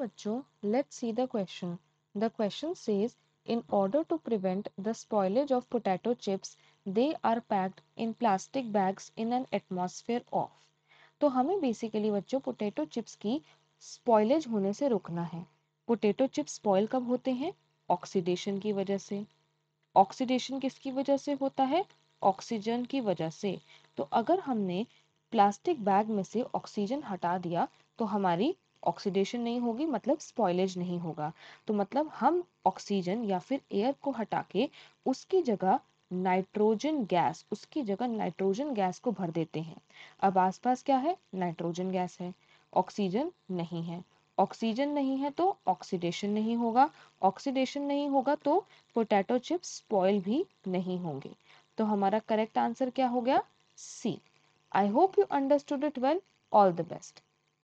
बच्चों let see the question the question says in order to prevent the spoilage of potato chips they are packed in plastic bags in an atmosphere of तो हमें basically बच्चों potato chips की spoilage होने से रोकना है potato chips spoil कब होते हैं ऑक्सीडेशन की वजह से ऑक्सीडेशन किसकी वजह से होता है ऑक्सीजन की वजह से तो अगर हमने प्लास्टिक बैग में से ऑक्सीजन हटा दिया तो हमारी ऑक्सीडेशन नहीं होगी मतलब स्पॉयलेज नहीं होगा तो मतलब हम ऑक्सीजन या फिर एयर को हटा के उसकी जगह नाइट्रोजन गैस उसकी जगह नाइट्रोजन गैस को भर देते हैं अब आसपास क्या है नाइट्रोजन गैस है ऑक्सीजन नहीं है ऑक्सीजन नहीं है तो ऑक्सीडेशन नहीं होगा ऑक्सीडेशन नहीं होगा तो पोटैटो चिप्स स्पॉयल भी नहीं होंगे तो हमारा करेक्ट आंसर क्या हो गया see I hope you understood it well all the best